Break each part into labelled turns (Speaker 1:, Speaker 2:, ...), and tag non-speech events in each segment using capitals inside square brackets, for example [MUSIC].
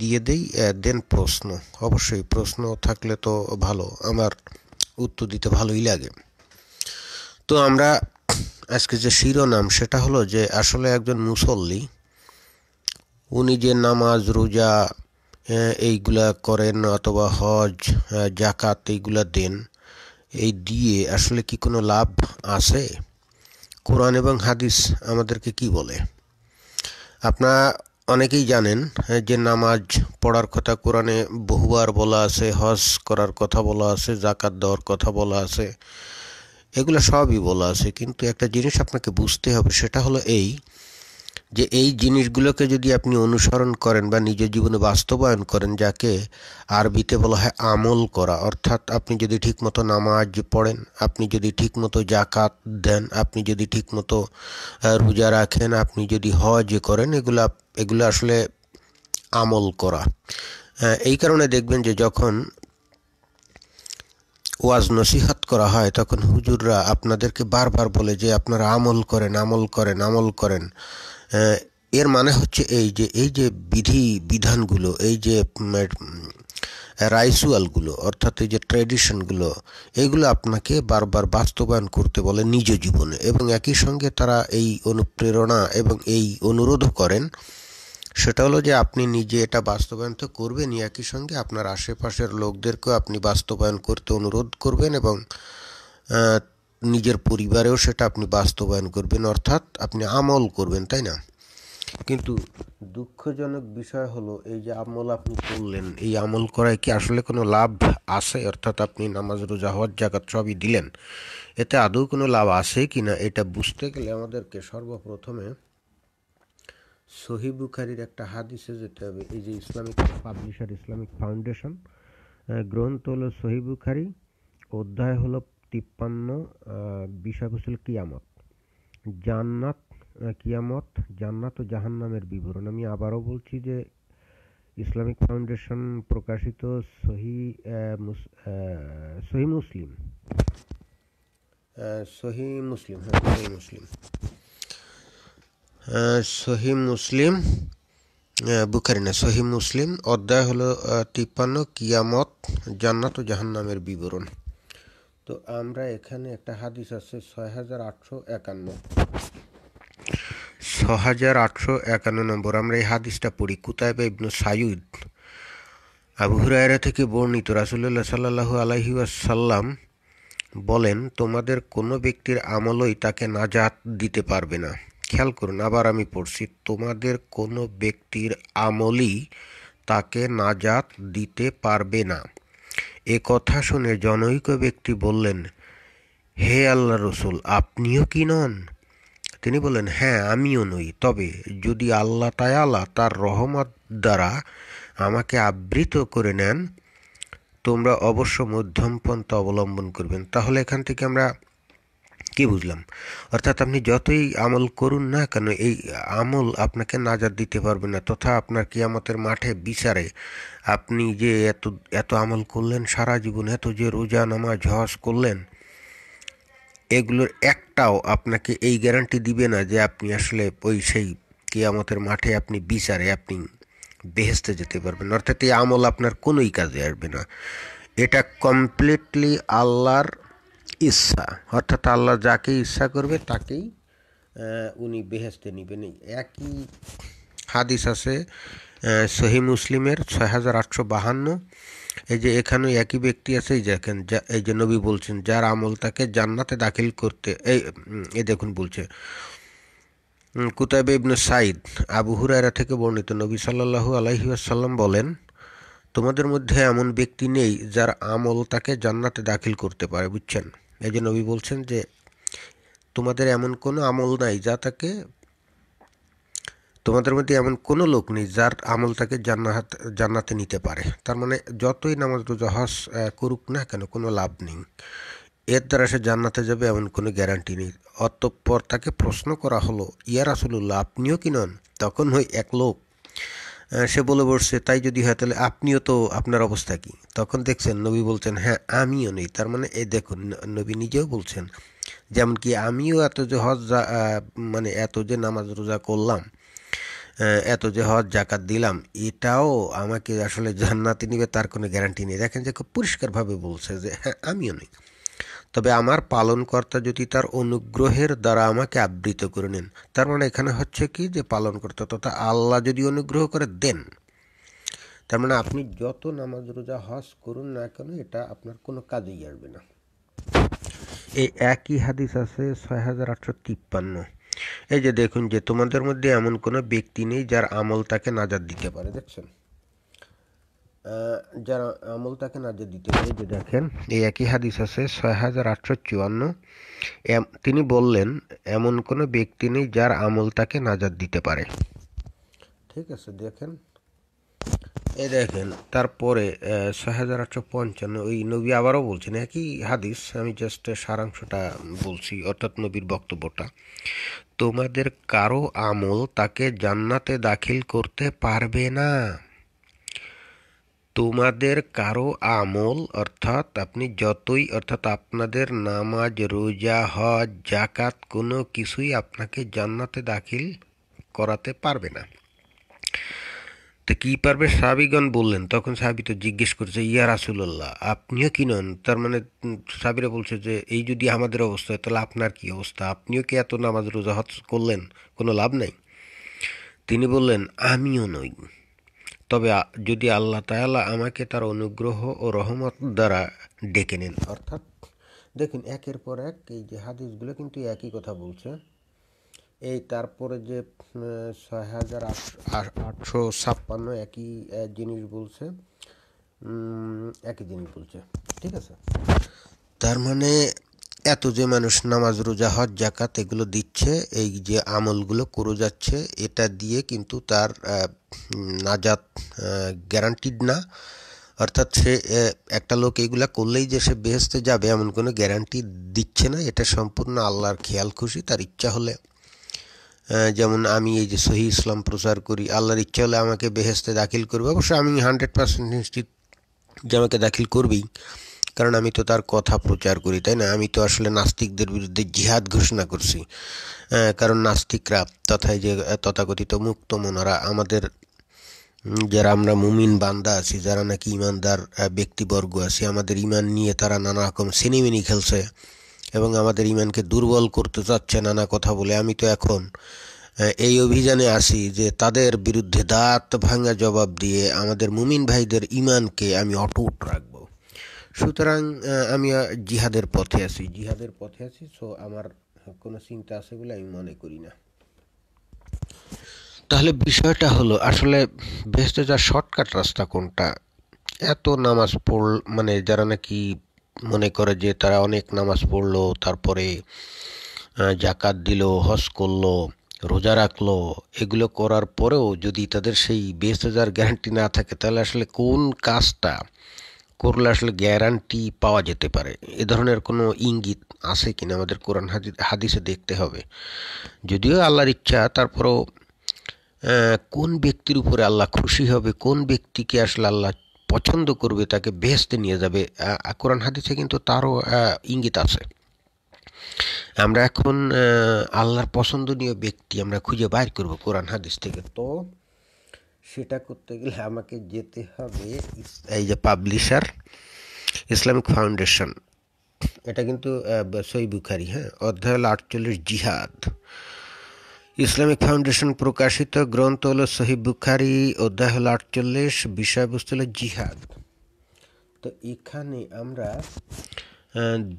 Speaker 1: দিয়ে দেই দেন প্রশ্ন অবশ্যই প্রশ্ন থাকলে তো ভালো আমার উত্তর দিতে ভালোই লাগে তো আমরা আজকে যে শিরোনাম সেটা হলো যে আসলে একজন মুসল্লি উনি যে নামাজ রোজা এইগুলা করেন অথবা হজ জাকাত এইগুলা দেন এই দিয়ে আসলে কি কোনো লাভ আছে কোরআন এবং হাদিস আমাদেরকে কি বলে আপনার অনেকেই জানেন যে নামাজ পড়ার কথা কোরআনে বহুবার বলা আছে হজ করার কথা বলা আছে জাকাত দেওয়ার কথা বলা আছে এগুলো সবই বলা আছে কিন্তু একটা জিনিস আপনাকে বুঝতে হবে সেটা হলো এই যে এই জিনিসগুলোকে যদি আপনি অনুসরণ করেন বা নিজের জীবনে বাস্তবায়ন করেন যাকে আরবিতে বলা হয় আমল করা অর্থাৎ আপনি যদি ঠিকমতো নামাজ পড়েন আপনি যদি ঠিকমতো জাকাত দেন আপনি যদি ঠিকমতো রোজা রাখেন আপনি যদি হজ করেন এগুলো এগুলো আসলে আমল করা হ্যাঁ, এই কারণে দেখবেন যে যখন ওয়াজ নসিহাত করা হয় তখন হুজুররা আপনাদেরকে বারবার বলে যে আপনারা আমল করেন আমল করেন আমল করেন হ্যাঁ, এর মানে হচ্ছে এই যে এই যে বিধি বিধানগুলো এই যে রাইসুয়ালগুলো অর্থাৎ এই যে ট্রেডিশনগুলো এগুলো আপনাকে বারবার বাস্তবায়ন করতে বলে নিজ জীবনে এবং একই সঙ্গে তারা এই অনুপ্রেরণা এবং এই অনুরোধ করেন সেটা হলো যে আপনি নিজে এটা বাস্তবায়ন তো করবেনই একই সঙ্গে আপনার আশেপাশের লোকদেরকেও আপনি বাস্তবায়ন করতে অনুরোধ করবেন এবং নিজের পরিবারেও সেটা আপনি বাস্তবায়ন করবেন অর্থাৎ আপনি আমল করবেন তাই না কিন্তু দুঃখজনক বিষয় হলো এই যে আমল আপনি করলেন এই আমল করায় কি আসলে কোনো লাভ আছে অর্থাৎ আপনি নামাজ রোজা হওয়ার জায়গা সবই দিলেন এতে আদৌ কোনো লাভ আছে কি না এটা বুঝতে গেলে আমাদেরকে সর্বপ্রথমে সহিবুখারির একটা হাদিসে যেতে হবে এই যে ইসলামিক পাবলিশার ইসলামিক ফাউন্ডেশন গ্রন্থ হলো সহিবুখারি অধ্যায় হলো তিপ্পান্ন বিষয়বস্তু কিয়ামত জান্নাত কিয়ামত জান্নাত ও জাহান্নামের বিবরণ আমি আবারও বলছি যে ইসলামিক ফাউন্ডেশন প্রকাশিত সহি সহি মুসলিম সহি মুসলিম হ্যাঁ সহি মুসলিম সহি মুসলিম বুখারি না সহি মুসলিম অধ্যায় হলো তিপ্পান্ন কিয়ামত জান্নাত ও জাহান্নামের বিবরণ তো আমরা এখানে একটা হাদিস আছে ছয় হাজার আটশো একান্ন ছ হাজার আটশো একান্ন নম্বর আমরা এই হাদিসটা পড়ি Qutaiba Ibnu Said Abu Hurairah থেকে বর্ণিত রাসুল্লাহ সাল্লাহু আলহি আসাল্লাম বলেন তোমাদের কোনো ব্যক্তির আমলই তাকে নাজাত দিতে পারবে না খেয়াল করুন আবার আমি পড়ছি তোমাদের কোনো ব্যক্তির আমলই তাকে নাজাত দিতে পারবে না এ কথা শুনে জনৈক ব্যক্তি বললেন হে আল্লাহ রসুল আপনিও কি নন তিনি বলেন হ্যাঁ আমিও নই তবে যদি আল্লাহ তায়ালা তার রহমত দ্বারা আমাকে আবৃত করে নেন তোমরা অবশ্য মধ্যম পন্থা অবলম্বন করবেন তাহলে এখান থেকে আমরা কি বুঝলাম অর্থাৎ আপনি যতই আমল করুন না কেন এই আমল আপনাকে নাজার দিতে পারবে না তথা আপনার কিয়ামতের মাঠে বিচারে আপনি যে এত এত আমল করলেন সারা জীবন এত যে রোজা নামা ঝস করলেন এগুলোর একটাও আপনাকে এই গ্যারান্টি দিবে না যে আপনি আসলে ওই সেই কিয়ামতের মাঠে আপনি বিচারে আপনি বেহেস্তে যেতে পারবেন অর্থাৎ এই আমল আপনার কোনোই কাজে আসবে না এটা কমপ্লিটলি আল্লাহর ইচ্ছা অর্থাৎ আল্লাহ যাকে ইচ্ছা করবে তাকেই উনি বেহেস্তে নেবেন একই হাদিস আছে সহি মুসলিমের ছয় হাজার আটশো বাহান্ন এই যে এখানে একই ব্যক্তি আছে এই দেখেন এই যে নবী বলছেন যার আমল তাকে জান্নাতে দাখিল করতে এই এ দেখুন বলছে কুতাবে ইবনে সাইদ আবু হুরায়রা থেকে বর্ণিত নবী সাল্লাহু আলহি আসাল্লাম বলেন তোমাদের মধ্যে এমন ব্যক্তি নেই যার আমল তাকে জান্নাতে দাখিল করতে পারে বুঝছেন এই যে নবী বলছেন যে তোমাদের এমন কোনো আমল নাই যা তাকে তোমাদের মধ্যে এমন কোনো লোক নেই যার আমল তাকে জান্নাত জান্নাতে নিতে পারে তার মানে যতই নামাজ রোজা হস করুক না কেন কোনো লাভ নেই এর দ্বারা সে জান্নাতে যাবে এমন কোনো গ্যারান্টি নেই অতঃপর তাকে প্রশ্ন করা হলো আসলে লাভ আপনিও কি নন তখন ওই এক লোক সে বলে বসছে তাই যদি হয় তাহলে আপনিও তো আপনার অবস্থা কি তখন দেখছেন নবী বলছেন হ্যাঁ আমিও নেই তার মানে এ দেখুন নবী নিজেও বলছেন যেমন কি আমিও এত যে হজ মানে এত যে নামাজ রোজা করলাম এত যে হজ জাকাত দিলাম এটাও আমাকে আসলে জান্নাতি নিবে তার কোনো গ্যারান্টি নেই দেখেন যে খুব পরিষ্কারভাবে বলছে যে হ্যাঁ আমিও নেই তবে আমার পালনকর্তা যদি তার অনুগ্রহের দ্বারা আমাকে আবৃত করে নেন তার মানে এখানে হচ্ছে কি যে পালনকর্তা তথা আল্লাহ যদি অনুগ্রহ করে দেন তার মানে আপনি যত নামাজ রোজা হজ করুন না কেন এটা আপনার কোনো কাজেই আসবে না এই একই হাদিস আছে ছয় হাজার আটশো তিপ্পান্ন এই যে দেখুন যে তোমাদের মধ্যে এমন কোনো ব্যক্তি নেই যার আমল তাকে নাজার দিতে পারে দেখছেন যারা আমল তাকে আর যে পারে যে দেখেন এই একই হাদিস আছে ছয় হাজার আটশো চুয়ান্ন তিনি বললেন এমন কোনো ব্যক্তি নেই যার আমল তাকে নাজাদ দিতে পারে ঠিক আছে দেখেন এ দেখেন তারপরে ছয় হাজার আটশো পঞ্চান্ন ওই নবী আবারও বলছেন একই হাদিস আমি জাস্ট সারাংশটা বলছি অর্থাৎ নবীর বক্তব্যটা তোমাদের কারো আমল তাকে জান্নাতে দাখিল করতে পারবে না তোমাদের কারো আমল অর্থাৎ আপনি যতই অর্থাৎ আপনাদের নামাজ রোজা হজ জাকাত কোনো কিছুই আপনাকে জান্নাতে দাখিল করাতে পারবে না তো কী পারবে সাবিগণ বললেন তখন সাবি তো জিজ্ঞেস করছে ইয়া রাসুল্লাহ আপনিও কি নন তার মানে সাবিরা বলছে যে এই যদি আমাদের অবস্থা হয় তাহলে আপনার কি অবস্থা আপনিও কি এত নামাজ রোজা হজ করলেন কোনো লাভ নাই তিনি বললেন আমিও নই তবে যদি আল্লাহ তায়ালা আমাকে তার অনুগ্রহ ও রহমত দ্বারা ডেকে নেন অর্থাৎ দেখুন একের পর এক এই যে হাদিসগুলো কিন্তু একই কথা বলছে এই তারপরে যে ছয় হাজার আটশো ছাপ্পান্ন একই জিনিস বলছে একই জিনিস বলছে ঠিক আছে তার মানে এত যে মানুষ নামাজ রোজা হজ জাকাত এগুলো দিচ্ছে এই যে আমলগুলো করে যাচ্ছে এটা দিয়ে কিন্তু তার নাজাত গ্যারান্টিড না অর্থাৎ সে একটা লোক এইগুলা করলেই যে সে বেহেস্তে যাবে এমন কোনো গ্যারান্টি দিচ্ছে না এটা সম্পূর্ণ আল্লাহর খেয়াল খুশি তার ইচ্ছা হলে যেমন আমি এই যে সহি ইসলাম প্রচার করি আল্লাহর ইচ্ছা হলে আমাকে বেহেস্তে দাখিল করবে অবশ্য আমি হান্ড্রেড পার্সেন্ট নিশ্চিত যে আমাকে দাখিল করবেই কারণ আমি তো তার কথা প্রচার করি তাই না আমি তো আসলে নাস্তিকদের বিরুদ্ধে জিহাদ ঘোষণা করছি কারণ নাস্তিকরা তথায় যে তথাকথিত মুক্ত মনারা আমাদের যারা আমরা মুমিন বান্দা আছি যারা নাকি ইমানদার ব্যক্তিবর্গ আছি আমাদের ইমান নিয়ে তারা নানা রকম সিনেমিনি খেলছে এবং আমাদের ইমানকে দুর্বল করতে চাচ্ছে নানা কথা বলে আমি তো এখন এই অভিযানে আসি যে তাদের বিরুদ্ধে দাঁত ভাঙা জবাব দিয়ে আমাদের মুমিন ভাইদের ইমানকে আমি অটুট রাখবো সুতরাং আমি জিহাদের পথে আছি জিহাদের পথে আছি সো আমার কোনো চিন্তা আছে বলে আমি মনে করি না তাহলে বিষয়টা হলো আসলে বেহেস্তে যা শর্টকাট রাস্তা কোনটা এত নামাজ পড়ল মানে যারা নাকি মনে করে যে তারা অনেক নামাজ পড়লো তারপরে জাকাত দিল হজ করলো রোজা রাখলো এগুলো করার পরেও যদি তাদের সেই বেহেস্তে যাওয়ার গ্যারান্টি না থাকে তাহলে আসলে কোন কাজটা করলে আসলে গ্যারান্টি পাওয়া যেতে পারে এ ধরনের কোনো ইঙ্গিত আছে কিনা আমাদের কোরআন হাদিসে দেখতে হবে যদিও আল্লাহর ইচ্ছা তারপরেও কোন ব্যক্তির উপরে আল্লাহ খুশি হবে কোন ব্যক্তিকে আসলে আল্লাহ পছন্দ করবে তাকে বেহেস্তে নিয়ে যাবে কোরআন হাদিসে কিন্তু তারও ইঙ্গিত আছে আমরা এখন আল্লাহর পছন্দনীয় ব্যক্তি আমরা খুঁজে বাইর করবো কোরআন হাদিস থেকে তো সেটা করতে গেলে আমাকে যেতে হবে এই যে পাবলিশার ইসলামিক ফাউন্ডেশন এটা কিন্তু সই বুখারি হ্যাঁ অধ্যায় হল আটচল্লিশ জিহাদ ইসলামিক ফাউন্ডেশন প্রকাশিত গ্রন্থ হল সহিব বুখারি অধ্যায় হল আটচল্লিশ বিষয়বস্তু হলো জিহাদ তো এখানে আমরা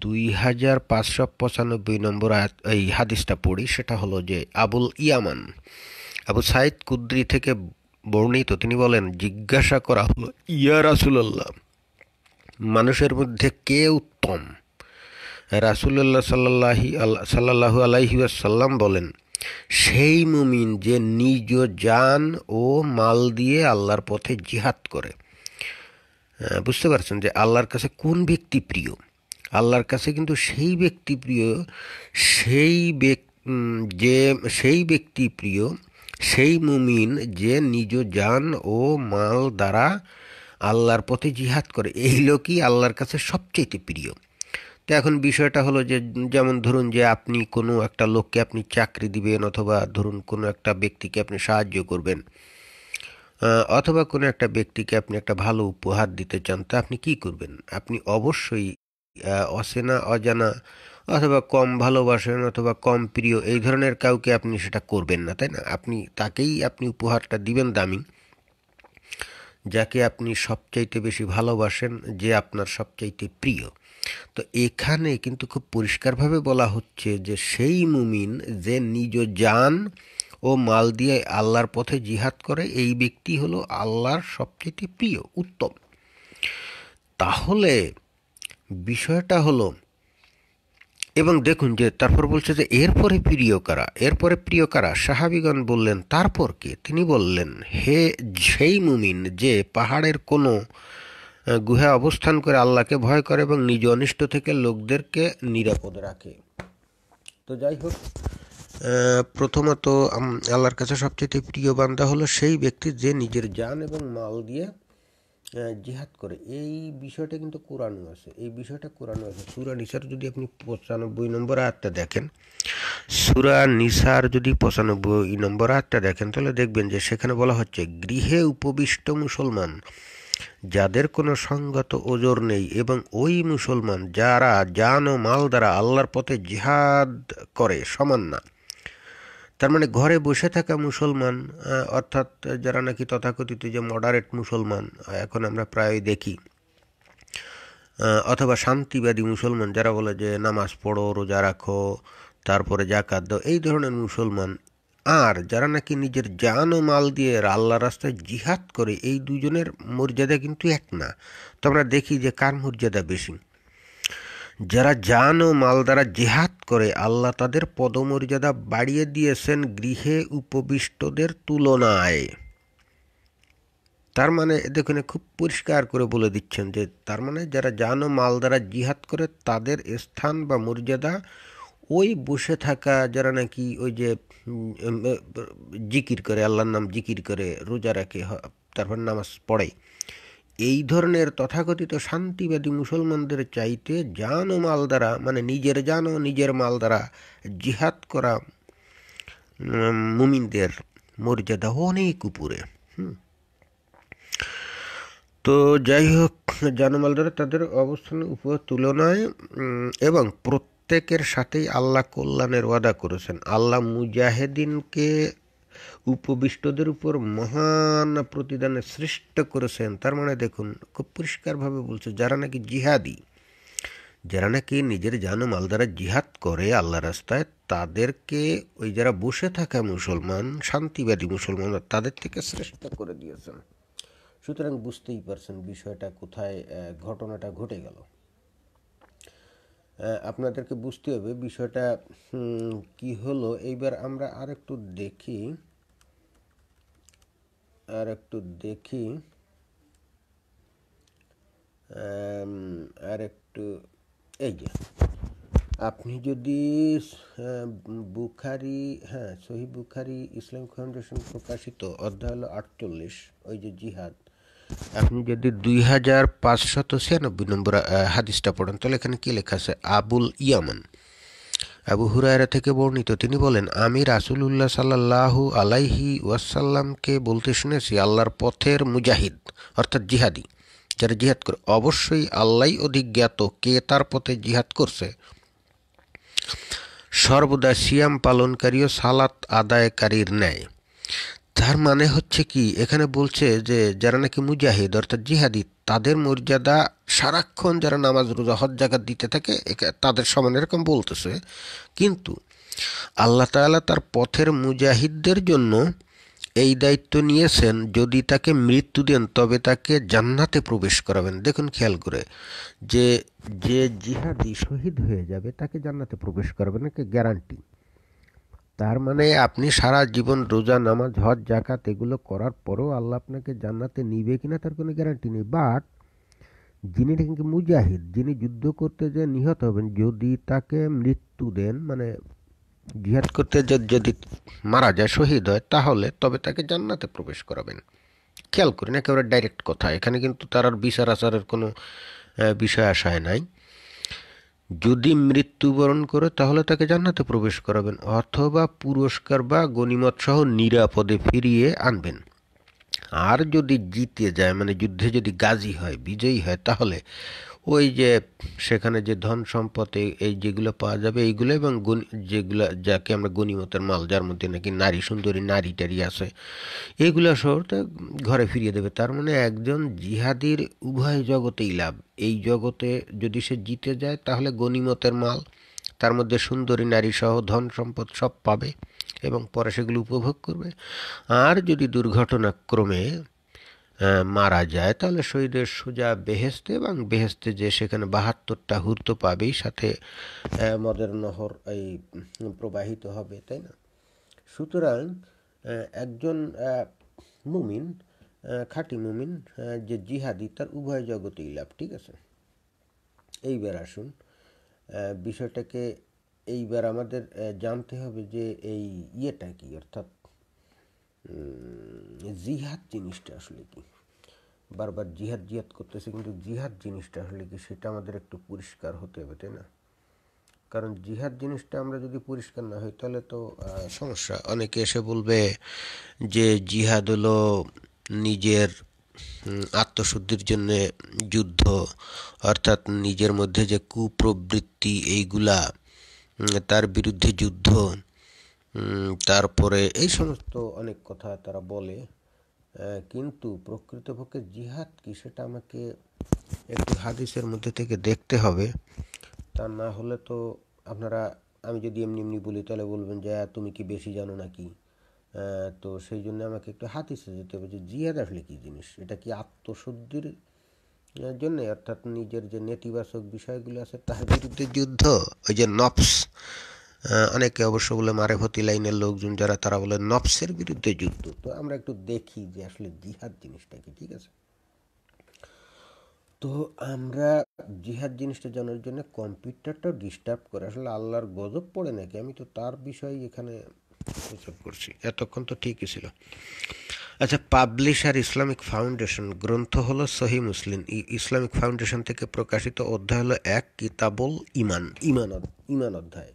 Speaker 1: দুই হাজার পাঁচশো পঁচানব্বই নম্বর এই হাদিসটা পড়ি সেটা হলো যে আবুল ইয়ামান আবু সাইদ কুদ্রি থেকে বর্ণিত তিনি বলেন জিজ্ঞাসা করা হলো ইয়া রাসুলাল্লাহ মানুষের মধ্যে কে উত্তম রাসুল্লাহ সাল্লাহি সাল্লাহু আলাইহি আসাল্লাম বলেন সেই মুমিন যে নিজ যান ও মাল দিয়ে আল্লাহর পথে জিহাদ করে বুঝতে পারছেন যে আল্লাহর কাছে কোন ব্যক্তি প্রিয় আল্লাহর কাছে কিন্তু সেই ব্যক্তি প্রিয় সেই যে সেই ব্যক্তি প্রিয় সেই মুমিন যে নিজ যান ও মাল দ্বারা আল্লাহর পথে জিহাদ করে এই লোকই আল্লাহর কাছে সবচেয়ে প্রিয় তো এখন বিষয়টা হলো যে যেমন ধরুন যে আপনি কোনো একটা লোককে আপনি চাকরি দিবেন অথবা ধরুন কোনো একটা ব্যক্তিকে আপনি সাহায্য করবেন অথবা কোনো একটা ব্যক্তিকে আপনি একটা ভালো উপহার দিতে চান তা আপনি কি করবেন আপনি অবশ্যই অচেনা অজানা অথবা কম ভালোবাসেন অথবা কম প্রিয় এই ধরনের কাউকে আপনি সেটা করবেন না তাই না আপনি তাকেই আপনি উপহারটা দিবেন দামি যাকে আপনি সবচাইতে বেশি ভালোবাসেন যে আপনার সবচাইতে প্রিয় তো এখানে কিন্তু খুব পরিষ্কারভাবে বলা হচ্ছে যে সেই মুমিন যে নিজ যান ও মাল দিয়ে আল্লাহর পথে জিহাদ করে এই ব্যক্তি হলো আল্লাহর সবচেয়ে প্রিয় উত্তম তাহলে বিষয়টা হলো এবং দেখুন যে তারপর বলছে যে এরপরে প্রিয় কারা এরপরে প্রিয় কারা সাহাবিগণ বললেন তারপর কে তিনি বললেন হে সেই মুমিন যে পাহাড়ের কোনো গুহা অবস্থান করে আল্লাহকে ভয় করে এবং নিজ অনিষ্ট থেকে লোকদেরকে নিরাপদ রাখে তো যাই হোক প্রথমত আল্লাহর কাছে সবচেয়ে প্রিয় বান্দা হলো সেই ব্যক্তি যে নিজের যান এবং মাল দিয়ে জিহাদ করে এই বিষয়টা কিন্তু কোরআনও আছে এই বিষয়টা কোরআনও আছে সুরা নিসার যদি আপনি পঁচানব্বই নম্বর আয়াতটা দেখেন সুরা নিসার যদি পঁচানব্বই নম্বর আয়াতটা দেখেন তাহলে দেখবেন যে সেখানে বলা হচ্ছে গৃহে উপবিষ্ট মুসলমান যাদের কোনো সঙ্গত ওজোর নেই এবং ওই মুসলমান যারা জান ও মাল দ্বারা আল্লাহর পথে জিহাদ করে সমান না তার মানে ঘরে বসে থাকা মুসলমান অর্থাৎ যারা নাকি তথাকথিত যে মডারেট মুসলমান এখন আমরা প্রায় দেখি অথবা শান্তিবাদী মুসলমান যারা বলে যে নামাজ পড়ো রোজা রাখো তারপরে জাকাত দাও এই ধরনের মুসলমান আর যারা নাকি নিজের জান ও মাল দিয়ে আল্লাহ রাস্তায় জিহাদ করে এই দুজনের মর্যাদা কিন্তু এক না তো আমরা দেখি যে কার মর্যাদা বেশি যারা জান ও মাল দ্বারা জেহাদ করে আল্লাহ তাদের পদমর্যাদা বাড়িয়ে দিয়েছেন গৃহে উপবিষ্টদের তুলনায় তার মানে দেখুন খুব পরিষ্কার করে বলে দিচ্ছেন যে তার মানে যারা জান ও মাল দ্বারা জিহাদ করে তাদের স্থান বা মর্যাদা ওই বসে থাকা যারা নাকি ওই যে জিকির করে আল্লাহর নাম জিকির করে রোজা রাখে তারপর নামাজ পড়ে এই ধরনের তথাকথিত শান্তিবাদী মুসলমানদের চাইতে জান ও মাল দ্বারা মানে নিজের জান ও নিজের মাল দ্বারা জিহাদ করা মুমিনদের মর্যাদা অনেক উপরে তো যাই হোক জানমাল দ্বারা তাদের অবস্থানের উপর তুলনায় এবং প্রত্যেকের সাথেই আল্লাহ কল্যাণের ওয়াদা করেছেন আল্লাহ মুজাহিদিনকে উপবিষ্টদের উপর মহান প্রতিদানে সৃষ্ট করেছেন তার মানে দেখুন খুব পরিষ্কারভাবে বলছে যারা নাকি জিহাদি যারা নাকি নিজের জানো মাল দ্বারা জিহাদ করে আল্লাহ রাস্তায় তাদেরকে ওই যারা বসে থাকা মুসলমান শান্তিবাদী মুসলমান তাদের থেকে শ্রেষ্ঠ করে দিয়েছেন সুতরাং বুঝতেই পারছেন বিষয়টা কোথায় ঘটনাটা ঘটে গেল আপনাদেরকে বুঝতে হবে বিষয়টা কি হলো এইবার আমরা আরেকটু দেখি আর একটু দেখি আর একটু এই যে আপনি যদি বুখারি হ্যাঁ সহি বুখারি ইসলাম ফাউন্ডেশন প্রকাশিত অধ্যায় হলো আটচল্লিশ ওই যে জিহাদ আপনি যদি দুই হাজার পাঁচশত ছিয়ানব্বই নম্বর হাদিসটা পড়েন তাহলে এখানে কী লেখা আছে আবুল ইয়ামান আবু হুরায়রা থেকে বর্ণিত তিনি বলেন আমি উল্লাহ সাল্লাহু আলাইহি ওয়াসাল্লামকে বলতে শুনেছি আল্লাহর পথের মুজাহিদ অর্থাৎ জিহাদি যারা জিহাদ করে অবশ্যই আল্লাহ অধিক জ্ঞাত কে তার পথে জিহাদ করছে সর্বদা সিয়াম পালনকারী ও সালাত আদায়কারীর ন্যায় তার মানে হচ্ছে কি এখানে বলছে যে যারা নাকি মুজাহিদ অর্থাৎ জিহাদি তাদের মর্যাদা সারাক্ষণ যারা নামাজ রোজা হজ জায়গা দিতে থাকে তাদের সমান এরকম বলতেছে কিন্তু আল্লাহ তালা তার পথের মুজাহিদদের জন্য এই দায়িত্ব নিয়েছেন যদি তাকে মৃত্যু দেন তবে তাকে জান্নাতে প্রবেশ করাবেন দেখুন খেয়াল করে যে যে জিহাদি শহীদ হয়ে যাবে তাকে জান্নাতে প্রবেশ করাবেন একে গ্যারান্টি তার মানে আপনি সারা জীবন রোজা নামাজ হজ জাকাত এগুলো করার পরেও আল্লাহ আপনাকে জান্নাতে নিবে কিনা তার কোনো গ্যারান্টি নেই বাট যিনি কিন্তু মুজাহিদ যিনি যুদ্ধ করতে যে নিহত হবেন যদি তাকে মৃত্যু দেন মানে জিহাদ করতে যদি মারা যায় শহীদ হয় তাহলে তবে তাকে জান্নাতে প্রবেশ করাবেন খেয়াল করেন একেবারে ডাইরেক্ট কথা এখানে কিন্তু তার আর বিচার আচারের কোনো বিষয় আশায় নাই যদি মৃত্যুবরণ করে তাহলে তাকে জান্নাতে প্রবেশ করাবেন অথবা পুরস্কার বা গণিমত সহ নিরাপদে ফিরিয়ে আনবেন আর যদি জিতে যায় মানে যুদ্ধে যদি গাজী হয় বিজয়ী হয় তাহলে ওই যে সেখানে যে ধন সম্পদ এই যেগুলো পাওয়া যাবে এইগুলো এবং গুণ যেগুলো যাকে আমরা গুণিমতের মাল যার মধ্যে নাকি নারী সুন্দরী নারী টারি আছে এইগুলো সহ ঘরে ফিরিয়ে দেবে তার মানে একজন জিহাদির উভয় জগতেই লাভ এই জগতে যদি সে জিতে যায় তাহলে গণিমতের মাল তার মধ্যে সুন্দরী নারী সহ ধন সম্পদ সব পাবে এবং পরে সেগুলো উপভোগ করবে আর যদি দুর্ঘটনাক্রমে মারা যায় তাহলে শরীরের সোজা বেহেস্তে এবং বেহেস্তে যে সেখানে বাহাত্তরটা হুর্ত পাবেই সাথে মদের নহর এই প্রবাহিত হবে তাই না সুতরাং একজন মুমিন খাঁটি মুমিন যে জিহাদি তার উভয় জগতেই লাভ ঠিক আছে এইবার আসুন বিষয়টাকে এইবার আমাদের জানতে হবে যে এই ইয়েটা কি অর্থাৎ জিহাদ জিনিসটা আসলে কি বারবার জিহাদ জিহাদ করতেছে কিন্তু জিহাদ জিনিসটা আসলে কি সেটা আমাদের একটু পরিষ্কার হতে হবে তাই না কারণ জিহাদ জিনিসটা আমরা যদি পরিষ্কার না হই তাহলে তো সমস্যা অনেকে এসে বলবে যে জিহাদ হলো নিজের আত্মশুদ্ধির জন্যে যুদ্ধ অর্থাৎ নিজের মধ্যে যে কুপ্রবৃত্তি এইগুলা তার বিরুদ্ধে যুদ্ধ তারপরে এই সমস্ত অনেক কথা তারা বলে কিন্তু প্রকৃতপক্ষে জিহাদ কি সেটা আমাকে একটু হাদিসের মধ্যে থেকে দেখতে হবে তা না হলে তো আপনারা আমি যদি এমনি এমনি বলি তাহলে বলবেন যে হ্যাঁ, তুমি কি বেশি জানো নাকি তো সেই জন্য আমাকে একটু হাতিসে যেতে হবে যে জিহাদ আসলে কী জিনিস এটা কি আত্মশুদ্ধির জন্য অর্থাৎ নিজের যে নেতিবাচক বিষয়গুলো আছে তার বিরুদ্ধে যুদ্ধ ওই যে নফস অনেকে অবশ্য বলে ভতি লাইনের লোকজন যারা তারা বলে নফসের বিরুদ্ধে যুদ্ধ তো আমরা একটু দেখি যে আসলে জিহাদ জিনিসটা কি ঠিক আছে তো আমরা জিহাদ জিনিসটা জানার জন্য কম্পিউটারটাও ডিস্টার্ব করে আসলে আল্লাহর গজব পড়ে নাকি আমি তো তার বিষয়ে এখানে হিসাব করছি এতক্ষণ তো ঠিকই ছিল আচ্ছা পাবলিশার ইসলামিক ফাউন্ডেশন গ্রন্থ হলো সহি মুসলিম ইসলামিক ফাউন্ডেশন থেকে প্রকাশিত অধ্যায় হলো এক কিতাবল ইমান ইমান ইমান অধ্যায়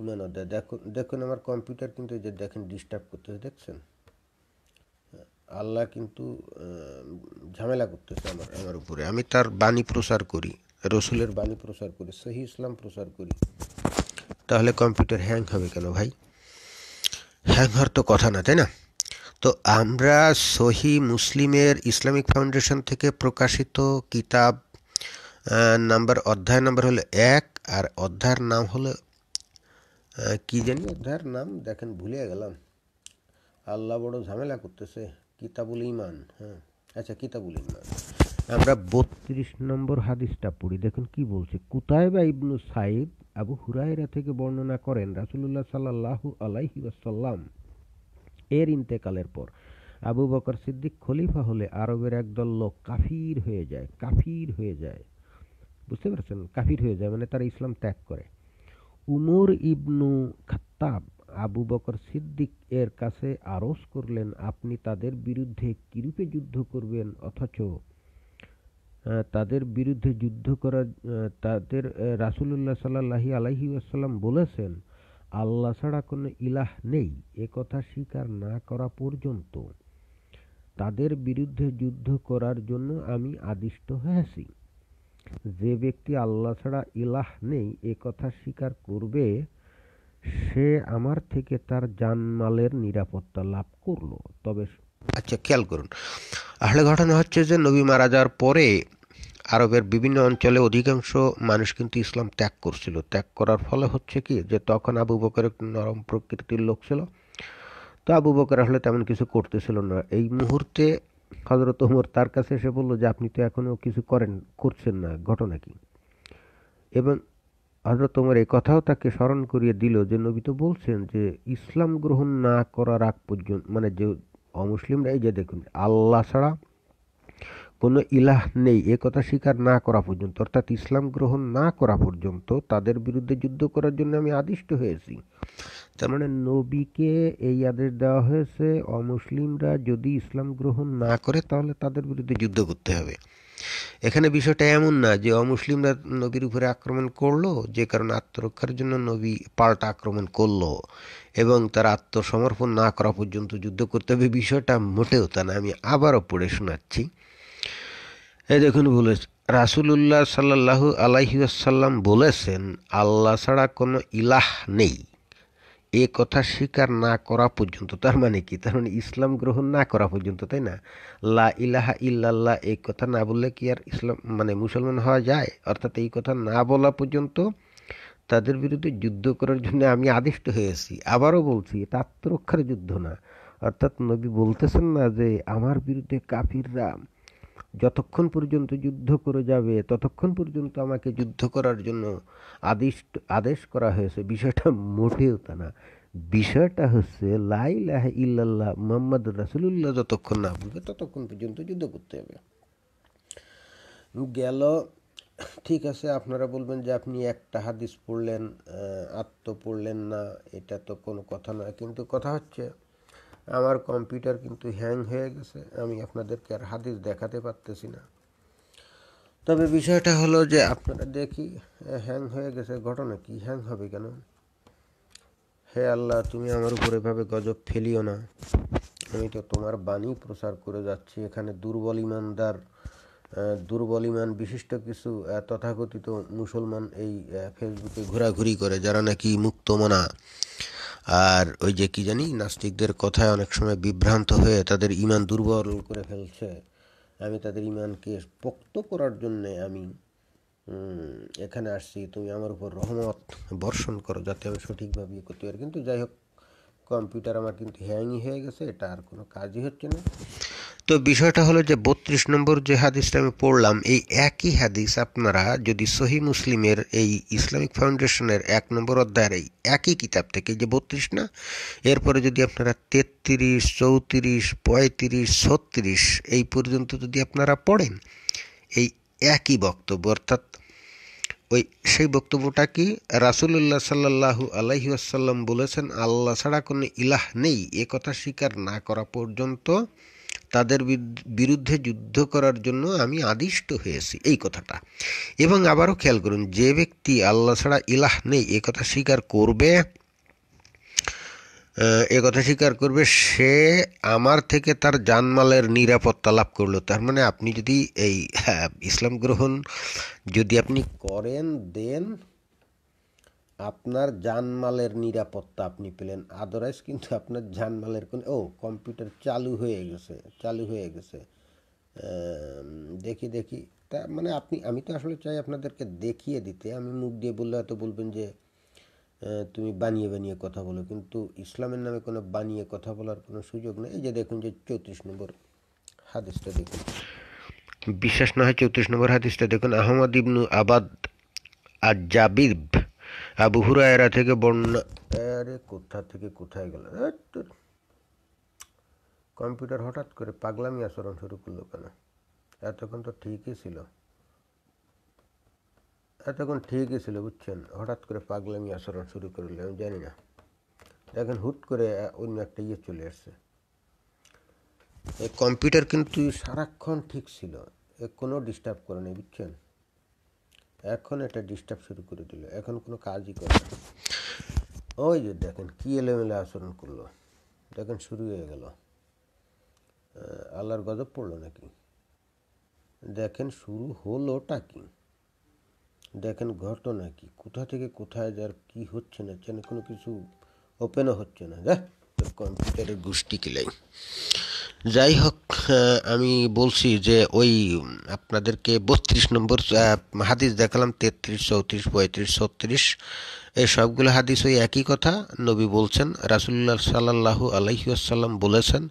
Speaker 1: ইমান অধ্যায় দেখুন দেখুন আমার কম্পিউটার কিন্তু যে দেখেন ডিস্টার্ব করতেছে দেখছেন আল্লাহ কিন্তু ঝামেলা করতেছে আমার আমার উপরে আমি তার বাণী প্রচার করি রসুলের বাণী প্রচার করি সহি ইসলাম প্রচার করি তাহলে কম্পিউটার হ্যাং হবে কেন ভাই হ্যাং হওয়ার তো কথা না তাই না তো আমরা সহি মুসলিমের ইসলামিক ফাউন্ডেশন থেকে প্রকাশিত কিতাব নাম্বার অধ্যায় নাম্বার হলো এক আর অধ্যায়ের নাম হলো কি জানি একটার নাম দেখেন ভুলে গেলাম আল্লাহ বড় ঝামেলা করতেছে কিতাবুল ইমান হ্যাঁ আচ্ছা কিতাবুল ইমান আমরা বত্রিশ নম্বর হাদিসটা পড়ি দেখুন কি বলছে কুতায়বা ইবনু সাইদ আবু হুরাইরা থেকে বর্ণনা করেন রাসুলুল্লাহ সাল্লাহু আলাইহি আসাল্লাম এর ইন্তেকালের পর আবু বকর সিদ্দিক খলিফা হলে আরবের একদল লোক কাফির হয়ে যায় কাফির হয়ে যায় বুঝতে পারছেন কাফির হয়ে যায় মানে তারা ইসলাম ত্যাগ করে উমর ইবনু খাত্তাব আবু বকর সিদ্দিক এর কাছে আরোস করলেন আপনি তাদের বিরুদ্ধে কিরূপে যুদ্ধ করবেন অথচ তাদের বিরুদ্ধে যুদ্ধ করার তাদের রাসুলুল্লাহ সাল্লাহি আলাহি আসাল্লাম বলেছেন আল্লাহ ছাড়া কোনো ইলাহ নেই এ কথা স্বীকার না করা পর্যন্ত তাদের বিরুদ্ধে যুদ্ধ করার জন্য আমি আদিষ্ট হয়েছি যে ব্যক্তি আল্লাহ ছাড়া ইলাহ নেই এ কথা স্বীকার করবে সে আমার থেকে তার জানমালের নিরাপত্তা লাভ করলো তবে আচ্ছা খেয়াল করুন আসলে ঘটনা হচ্ছে যে নবী মারা যাওয়ার পরে আরবের বিভিন্ন অঞ্চলে অধিকাংশ মানুষ কিন্তু ইসলাম ত্যাগ করছিল ত্যাগ করার ফলে হচ্ছে কি যে তখন আবু বকর নরম প্রকৃতির লোক ছিল তো আবু বকর আসলে তেমন কিছু করতেছিল না এই মুহূর্তে হজরত ওমর তার কাছে এসে বলল যে আপনি তো এখনও কিছু করেন করছেন না ঘটনা কি এবং হজরত ওমর এই কথাও তাকে স্মরণ করিয়ে দিল যে নবী তো বলছেন যে ইসলাম গ্রহণ না করার আগ পর্যন্ত মানে যে অমুসলিমরা এই যে দেখুন আল্লাহ ছাড়া কোনো ইলাহ নেই এ কথা স্বীকার না করা পর্যন্ত অর্থাৎ ইসলাম গ্রহণ না করা পর্যন্ত তাদের বিরুদ্ধে যুদ্ধ করার জন্য আমি আদিষ্ট হয়েছি তার মানে নবীকে এই আদেশ দেওয়া হয়েছে অমুসলিমরা যদি ইসলাম গ্রহণ না করে তাহলে তাদের বিরুদ্ধে যুদ্ধ করতে হবে এখানে বিষয়টা এমন না যে অমুসলিমরা নবীর উপরে আক্রমণ করলো যে কারণে আত্মরক্ষার জন্য নবী পাল্টা আক্রমণ করলো এবং তার আত্মসমর্পণ না করা পর্যন্ত যুদ্ধ করতে হবে বিষয়টা মোটেও তা না আমি আবারও পড়ে শোনাচ্ছি এই দেখুন বলে রাসুলুল্লাহ সাল্লাহু আলাইসাল্লাম বলেছেন আল্লাহ ছাড়া কোনো ইলাহ নেই এ কথা স্বীকার না করা পর্যন্ত তার মানে কি তার মানে ইসলাম গ্রহণ না করা পর্যন্ত তাই না লা ইলাহা ইল্লাল্লাহ এই কথা না বললে কি আর ইসলাম মানে মুসলমান হওয়া যায় অর্থাৎ এই কথা না বলা পর্যন্ত তাদের বিরুদ্ধে যুদ্ধ করার জন্য আমি আদিষ্ট হয়েছি আবারও বলছি এটা আত্মরক্ষার যুদ্ধ না অর্থাৎ নবী বলতেছেন না যে আমার বিরুদ্ধে কাফিররা যতক্ষণ পর্যন্ত যুদ্ধ করে যাবে ততক্ষণ পর্যন্ত আমাকে যুদ্ধ করার জন্য আদেশ আদেশ করা হয়েছে বিষয়টা মোটেও তা না বিষয়টা হচ্ছে লাই লাহ ইল্লাল্লাহ মোহাম্মদ রাসুল্লাহ যতক্ষণ না বলবে ততক্ষণ পর্যন্ত যুদ্ধ করতে হবে গেল ঠিক আছে আপনারা বলবেন যে আপনি একটা হাদিস পড়লেন আত্ম পড়লেন না এটা তো কোনো কথা নয় কিন্তু কথা হচ্ছে আমার কম্পিউটার কিন্তু হ্যাং হয়ে গেছে আমি আপনাদেরকে আর হাদিস দেখাতে পারতেছি না তবে বিষয়টা হলো যে আপনারা দেখি হ্যাং হয়ে গেছে ঘটনা কি হ্যাং হবে কেন হে আল্লাহ তুমি আমার উপর এভাবে গজব ফেলিও না আমি তো তোমার বাণী প্রচার করে যাচ্ছি এখানে দুর্বল ইমানদার দুর্বল ইমান বিশিষ্ট কিছু তথাকথিত মুসলমান এই ফেসবুকে ঘোরাঘুরি করে যারা নাকি মুক্তমনা আর ওই যে কি জানি নাস্তিকদের কথায় অনেক সময় বিভ্রান্ত হয়ে তাদের ইমান দুর্বল করে ফেলছে আমি তাদের ইমানকে পোক্ত করার জন্যে আমি এখানে আসছি তুমি আমার উপর রহমত বর্ষণ করো যাতে আমি সঠিকভাবে ইয়ে করতে পারি কিন্তু যাই হোক কম্পিউটার আমার কিন্তু হ্যাংই হয়ে গেছে এটা আর কোনো কাজই হচ্ছে না তো বিষয়টা হলো যে বত্রিশ নম্বর যে হাদিসটা আমি পড়লাম এই একই হাদিস আপনারা যদি সহি মুসলিমের এই ইসলামিক ফাউন্ডেশনের এক নম্বর অধ্যায়ের এই একই কিতাব থেকে যে বত্রিশ না এরপরে যদি আপনারা তেত্রিশ চৌত্রিশ পঁয়ত্রিশ ছত্রিশ এই পর্যন্ত যদি আপনারা পড়েন এই একই বক্তব্য অর্থাৎ ওই সেই বক্তব্যটা কি রাসুলুল্লাহ সাল্লাহু আলাইহি আসাল্লাম বলেছেন আল্লাহ ছাড়া কোনো ইলাহ নেই এ কথা স্বীকার না করা পর্যন্ত তাদের বিরুদ্ধে যুদ্ধ করার জন্য আমি আদিষ্ট হয়েছি এই কথাটা এবং আবারও খেয়াল করুন যে ব্যক্তি আল্লাহ ছাড়া ইলাহ নেই এ কথা স্বীকার করবে এ কথা স্বীকার করবে সে আমার থেকে তার জানমালের নিরাপত্তা লাভ করলো তার মানে আপনি যদি এই হ্যাঁ, ইসলাম গ্রহণ যদি আপনি করেন দেন আপনার জানমালের নিরাপত্তা আপনি পেলেন আদারওয়াইজ কিন্তু আপনার জানমালের কোনো ও কম্পিউটার চালু হয়ে গেছে চালু হয়ে গেছে দেখি দেখি তা মানে আপনি আমি তো আসলে চাই আপনাদেরকে দেখিয়ে দিতে আমি মুখ দিয়ে বললে হয়তো বলবেন যে তুমি বানিয়ে বানিয়ে কথা বলো কিন্তু ইসলামের নামে কোনো বানিয়ে কথা বলার কোনো সুযোগ নেই এই যে দেখুন যে চৌত্রিশ নম্বর হাদিসটা দেখুন বিশ্বাস না হয় চৌত্রিশ নম্বর হাদিসটা দেখুন আহমদ ইবনু আবাদ আর জাবিব আবু হুরায়রা থেকে বন্যা আরে কোথা থেকে কোথায় গেল কম্পিউটার হঠাৎ করে পাগলামি আচরণ শুরু করলো কেন এতক্ষণ তো ঠিকই ছিল এতক্ষণ ঠিকই ছিল বুঝছেন হঠাৎ করে পাগলামি আচরণ শুরু করলে আমি জানি না এখন হুট করে অন্য একটা ইয়ে চলে আসছে এই কম্পিউটার কিন্তু সারাক্ষণ ঠিক ছিল এ কোনো ডিস্টার্ব করে নেই বুঝছেন এখন এটা ডিস্টার্ব শুরু করে দিল এখন কোনো কাজই করে না ওই যে দেখেন কী এলোমেলো আচরণ করলো দেখেন শুরু হয়ে গেল আল্লাহর গজব পড়লো নাকি দেখেন শুরু হলোটা কি দেখেন ঘটনা কি কোথা থেকে কোথায় যার কি হচ্ছে না যেন কোনো কিছু ওপেনও হচ্ছে না যা কম্পিউটারের গোষ্ঠী কিলাই যাই হোক আমি বলছি যে ওই আপনাদেরকে বত্রিশ নম্বর হাদিস দেখালাম তেত্রিশ চৌত্রিশ পঁয়ত্রিশ ছত্রিশ এই সবগুলো হাদিস ওই একই কথা নবী বলছেন রাসুল্লাহ সাল্লাহু আলহিউসাল্লাম বলেছেন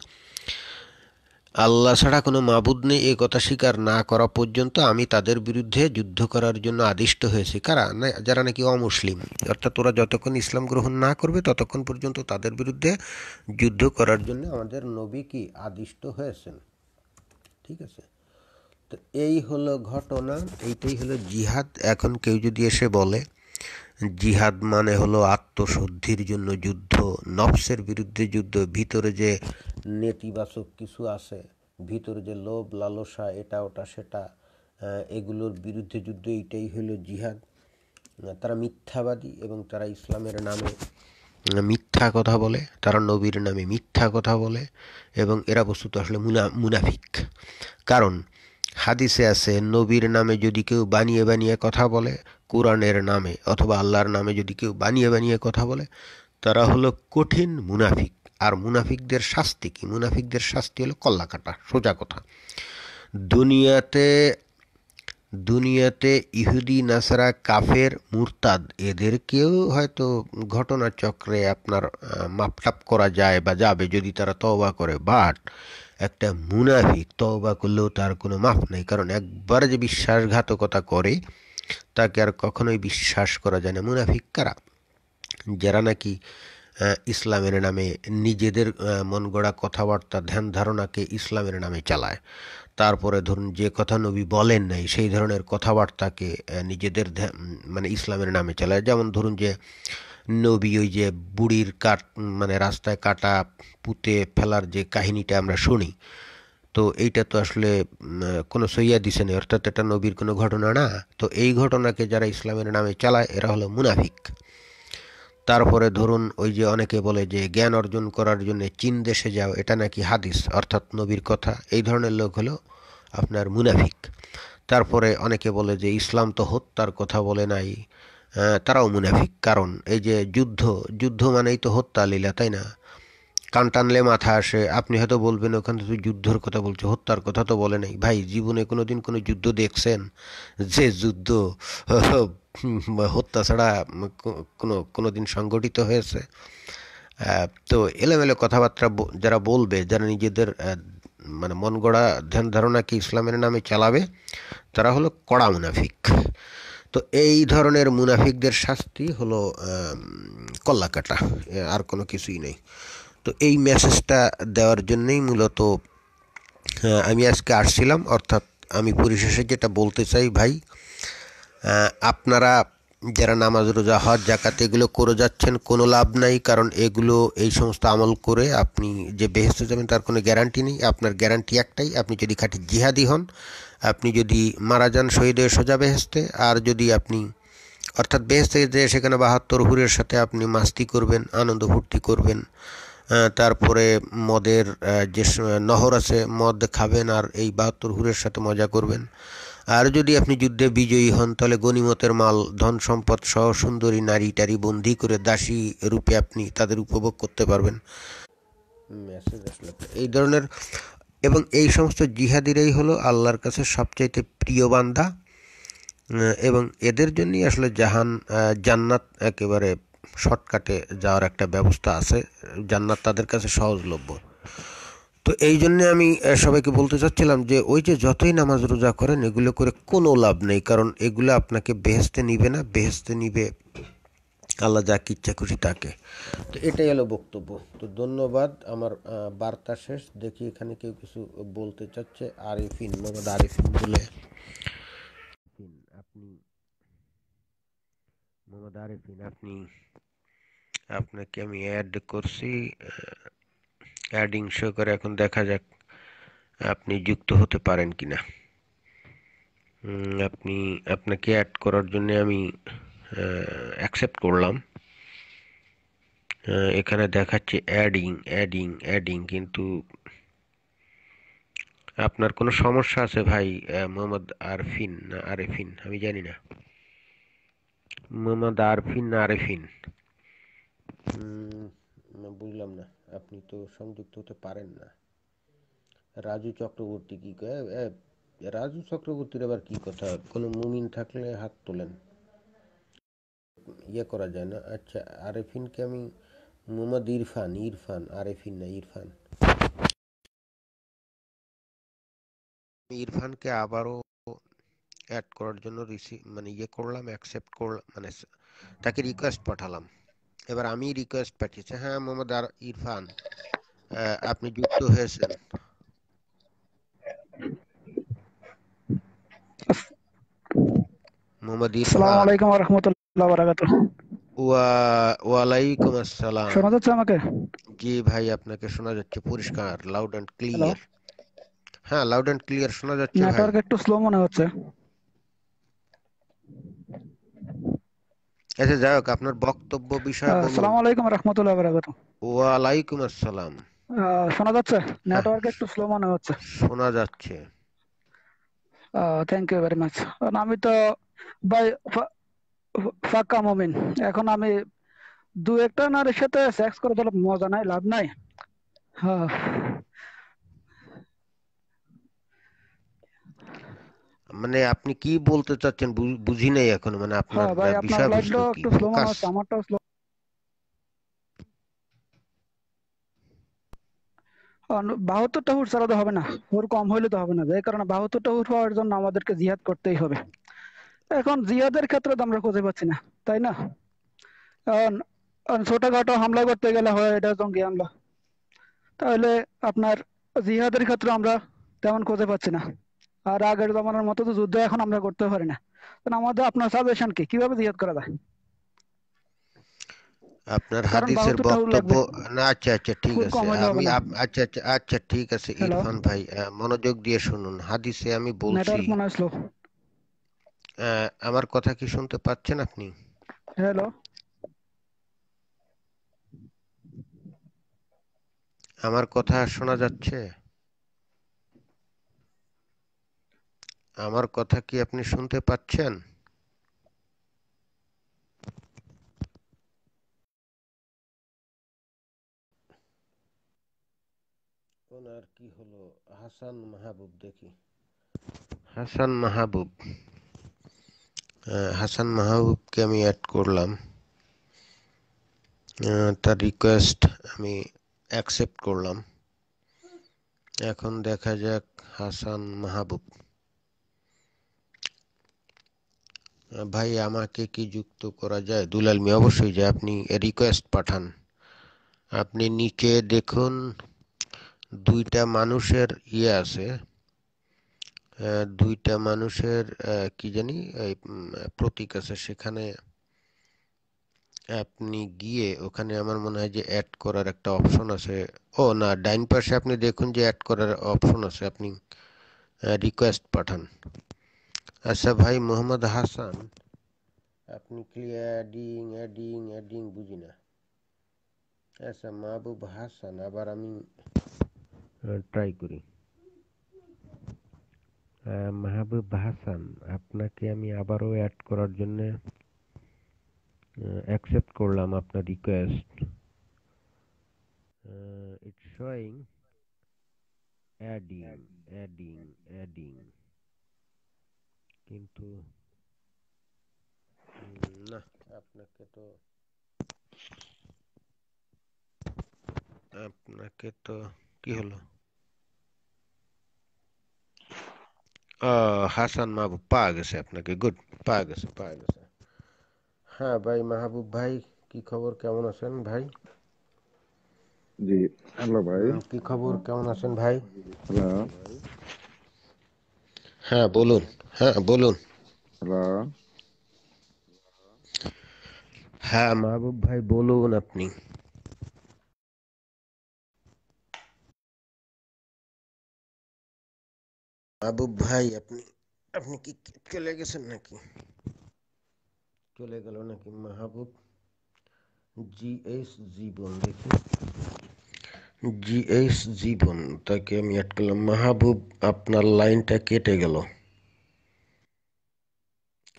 Speaker 1: আল্লাহ ছাড়া কোনো মাবুদ নেই এ কথা স্বীকার না করা পর্যন্ত আমি তাদের বিরুদ্ধে যুদ্ধ করার জন্য আদিষ্ট হয়েছি কারা যারা নাকি অমুসলিম অর্থাৎ ওরা যতক্ষণ ইসলাম গ্রহণ না করবে ততক্ষণ পর্যন্ত তাদের বিরুদ্ধে যুদ্ধ করার জন্য আমাদের নবী কি আদিষ্ট হয়েছেন ঠিক আছে তো এই হলো ঘটনা এইটাই হলো জিহাদ এখন কেউ যদি এসে বলে জিহাদ মানে হলো আত্মশুদ্ধির জন্য যুদ্ধ নফসের বিরুদ্ধে যুদ্ধ ভিতরে যে নেতিবাচক কিছু আছে ভিতরে যে লোভ লালসা এটা ওটা সেটা এগুলোর বিরুদ্ধে যুদ্ধ এটাই হলো জিহাদ তারা মিথ্যাবাদী এবং তারা ইসলামের নামে মিথ্যা কথা বলে তারা নবীর নামে মিথ্যা কথা বলে এবং এরা বস্তুত আসলে মুনা মুনাফিক কারণ হাদিসে আছে নবীর নামে যদি কেউ বানিয়ে বানিয়ে কথা বলে কোরআনের নামে অথবা আল্লাহর নামে যদি কেউ বানিয়ে বানিয়ে কথা বলে তারা হলো কঠিন মুনাফিক আর মুনাফিকদের শাস্তি কি মুনাফিকদের শাস্তি হলো কল্লাকাটা সোজা কথা দুনিয়াতে দুনিয়াতে ইহুদি নাসারা কাফের মুরতাদ এদেরকেও হয়তো ঘটনাচক্রে আপনার মাপটাপ করা যায় বা যাবে যদি তারা তওবা করে বাট একটা মুনাফিক তওবা করলেও তার কোনো মাপ নেই কারণ একবার যে বিশ্বাসঘাতকতা করে তাকে আর কখনোই বিশ্বাস করা যায় না মুনাফিক কারা যারা নাকি ইসলামের নামে নিজেদের মন গড়া কথাবার্তা ধ্যান ধারণাকে ইসলামের নামে চালায় তারপরে ধরুন যে কথা নবী বলেন নাই সেই ধরনের কথাবার্তাকে নিজেদের মানে ইসলামের নামে চালায় যেমন ধরুন যে নবী ওই যে বুড়ির কাট মানে রাস্তায় কাটা পুঁতে ফেলার যে কাহিনীটা আমরা শুনি তো এইটা তো আসলে কোনো সইয়া দিছে না অর্থাৎ এটা নবীর কোনো ঘটনা না তো এই ঘটনাকে যারা ইসলামের নামে চালায় এরা হলো মুনাফিক তারপরে ধরুন ওই যে অনেকে বলে যে জ্ঞান অর্জন করার জন্য চীন দেশে যাও এটা নাকি হাদিস অর্থাৎ নবীর কথা এই ধরনের লোক হলো আপনার মুনাফিক তারপরে অনেকে বলে যে ইসলাম তো হত্যার কথা বলে নাই তারাও মুনাফিক কারণ এই যে যুদ্ধ যুদ্ধ মানেই তো হত্যা লীলা তাই না কান টানলে মাথা আসে আপনি হয়তো বলবেন ওখানে তো যুদ্ধর কথা বলছে হত্যার কথা তো বলে নাই ভাই জীবনে কোনো দিন কোনো যুদ্ধ দেখছেন যে যুদ্ধ [LAUGHS] হত্যা ছাড়া কোনো কোনো দিন সংগঠিত হয়েছে তো এলোমেলো কথাবার্তা যারা বলবে যারা নিজেদের মানে মন গড়া ধ্যান ধারণাকে ইসলামের নামে চালাবে তারা হলো কড়া মুনাফিক তো এই ধরনের মুনাফিকদের শাস্তি হলো কল্লাকাটা আর কোনো কিছুই নেই তো এই মেসেজটা দেওয়ার জন্যেই মূলত হ্যাঁ, আমি আজকে আসছিলাম অর্থাৎ আমি পরিশেষে যেটা বলতে চাই ভাই আপনারা যারা নামাজ রোজা হজ জাকাত এগুলো করে যাচ্ছেন কোনো লাভ নাই কারণ এগুলো এই সমস্ত আমল করে আপনি যে বেহেস্ত যাবেন তার কোনো গ্যারান্টি নেই আপনার গ্যারান্টি একটাই আপনি যদি খাটি জিহাদি হন আপনি যদি মারা যান শহীদ সোজা বেহেস্তে আর যদি আপনি অর্থাৎ বেহেস্তে যে সেখানে বাহাত্তর হুরের সাথে আপনি মাস্তি করবেন আনন্দ ফুর্তি করবেন তারপরে মদের যে নহর আছে মদ খাবেন আর এই বাহাত্তর হুরের সাথে মজা করবেন আর যদি আপনি যুদ্ধে বিজয়ী হন তাহলে গণিমতের মাল ধন সম্পদ সহ সুন্দরী নারী টারি বন্দি করে দাসী রূপে আপনি তাদের উপভোগ করতে পারবেন এই ধরনের এবং এই সমস্ত জিহাদিরাই হলো আল্লাহর কাছে সবচাইতে প্রিয় বান্দা এবং এদের জন্যই আসলে জাহান জান্নাত একেবারে শর্টকাটে যাওয়ার একটা ব্যবস্থা আছে জান্নাত তাদের কাছে সহজলভ্য তো এই জন্যে আমি সবাইকে বলতে চাচ্ছিলাম যে ওই যে যতই নামাজ রোজা করেন এগুলো করে কোনো লাভ নেই কারণ এগুলো আপনাকে বেহেস্তে নিবে না বেহেস্তে নিবে আল্লাহ যাকে ইচ্ছা খুশি তাকে তো এটাই হলো বক্তব্য তো ধন্যবাদ আমার বার্তা শেষ দেখি এখানে কেউ কিছু বলতে চাচ্ছে আরিফিন মোহাম্মদ আরিফিন বলে আপনি মোহাম্মদ আরিফিন আপনি আপনাকে আমি অ্যাড করছি অ্যাডিং শো করে এখন দেখা যাক আপনি যুক্ত হতে পারেন কি না আপনি আপনাকে অ্যাড করার জন্য আমি অ্যাকসেপ্ট করলাম এখানে দেখাচ্ছে অ্যাডিং অ্যাডিং অ্যাডিং কিন্তু আপনার কোনো সমস্যা আছে ভাই মোহাম্মদ আরফিন না আরেফিন আমি জানি না মোহাম্মদ আরফিন না আরেফিন বুঝলাম না আপনি তো সংযুক্ত হতে পারেন না রাজু চক্রবর্তী কি রাজু চক্রবর্তীর আবার কি কথা কোনো মুমিন থাকলে হাত তোলেন ইয়ে করা যায় না আচ্ছা আরেফিনকে আমি মোহাম্মদ ইরফান ইরফান আরেফিন না ইরফান ইরফানকে আবারও অ্যাড করার জন্য রিসিভ মানে ইয়ে করলাম অ্যাকসেপ্ট করলাম মানে তাকে রিকোয়েস্ট পাঠালাম এবার আমি রিকোয়েস্ট পাঠিয়েছি হ্যাঁ মোহাম্মদ আর ইরফান আপনি যুক্ত হয়েছেন ওয়া আসসালাম আমাকে জি ভাই আপনাকে শোনা যাচ্ছে পরিষ্কার লাউড এন্ড ক্লিয়ার হ্যাঁ লাউড এন্ড ক্লিয়ার শোনা যাচ্ছে
Speaker 2: একটু স্লো মনে হচ্ছে
Speaker 1: আচ্ছা যাই হোক আপনার বক্তব্য বিষয় আসসালামু
Speaker 2: আলাইকুম রাহমাতুল্লাহি ওয়া বারাকাতুহু
Speaker 1: ওয়া আলাইকুম আসসালাম
Speaker 2: শোনা যাচ্ছে নেটওয়ার্ক হ্যাঁ। একটু স্লো মনে হচ্ছে
Speaker 1: শোনা যাচ্ছে
Speaker 2: থ্যাংক ইউ ভেরি মাচ আমি তো ভাই ফাকা মুমিন এখন আমি দু একটা নারীর সাথে সেক্স করে দিলে মজা নাই লাভ নাই হ্যাঁ
Speaker 1: মানে আপনি কি বলতে চাচ্ছেন বুঝি নাই এখন মানে আপনার হ্যাঁ বিষয় একটু
Speaker 2: বাহাত্তরটা হুর হবে না হুর কম হইলে তো হবে না যে কারণে বাহাত্তরটা হুর হওয়ার জন্য আমাদেরকে জিহাদ করতেই হবে এখন জিহাদের ক্ষেত্রে তো আমরা খুঁজে পাচ্ছি না তাই না ছোটখাটো হামলা করতে গেলে হয় এটা জঙ্গি হামলা তাহলে আপনার জিহাদের ক্ষেত্রে আমরা তেমন খুঁজে পাচ্ছি না আর আগের জমানার মতো তো যুদ্ধ এখন আমরা করতে পারি না তাহলে আমাদের আপনার সাজেশন কি কিভাবে জিহাদ করা যায়
Speaker 1: আপনার হাদিসের বক্তব্য না আচ্ছা আচ্ছা ঠিক আছে আমি আচ্ছা আচ্ছা আচ্ছা ঠিক আছে ইরফান ভাই মনোযোগ দিয়ে শুনুন হাদিসে আমি বলছি আমার কথা কি শুনতে পাচ্ছেন আপনি হ্যালো আমার কথা শোনা যাচ্ছে আমার কথা কি আপনি শুনতে পাচ্ছেন ওনার কি হলো হাসান মাহবুব দেখি হাসান মাহবুব হাসান মাহবুবকে আমি অ্যাড করলাম তার রিকোয়েস্ট আমি অ্যাকসেপ্ট করলাম এখন দেখা যাক হাসান মাহবুব ভাই আমাকে কি যুক্ত করা যায় দুলাল মিয়া অবশ্যই যে আপনি রিকোয়েস্ট পাঠান আপনি নিচে দেখুন দুইটা মানুষের ইয়ে আছে দুইটা মানুষের কি জানি প্রতীক আছে সেখানে আপনি গিয়ে ওখানে আমার মনে হয় যে অ্যাড করার একটা অপশন আছে ও না ডাইন পাশে আপনি দেখুন যে অ্যাড করার অপশন আছে আপনি রিকোয়েস্ট পাঠান আচ্ছা ভাই মোহাম্মদ হাসান আপনি ক্লিয়ারিং অ্যাডিং অ্যাডিং বুঝি না আচ্ছা মাহবুব হাসান আবার আমি ট্রাই করি মাহবুব হাসান আপনাকে আমি আবারও অ্যাড করার জন্য অ্যাকসেপ্ট করলাম আপনার request it's showing adding adding adding কিন্তু না আপনাকে তো আপনাকে তো কি হলো হাসান মাহবুব পাওয়া গেছে আপনাকে গুড পাওয়া গেছে পাওয়া গেছে হ্যাঁ ভাই মাহবুব ভাই কি খবর কেমন আছেন ভাই
Speaker 3: জি হ্যালো ভাই কি
Speaker 1: খবর কেমন আছেন ভাই হ্যালো হ্যাঁ বলুন হ্যাঁ বলুন হ্যাঁ মাহবুব ভাই বলুন আপনি মাহবুব ভাই আপনি আপনি কি চলে গেছেন নাকি চলে গেল নাকি মাহবুব জি এস জীবন দেখি জিএস জীবন তাকে আমি আটকালাম মাহবুব আপনার লাইনটা কেটে গেল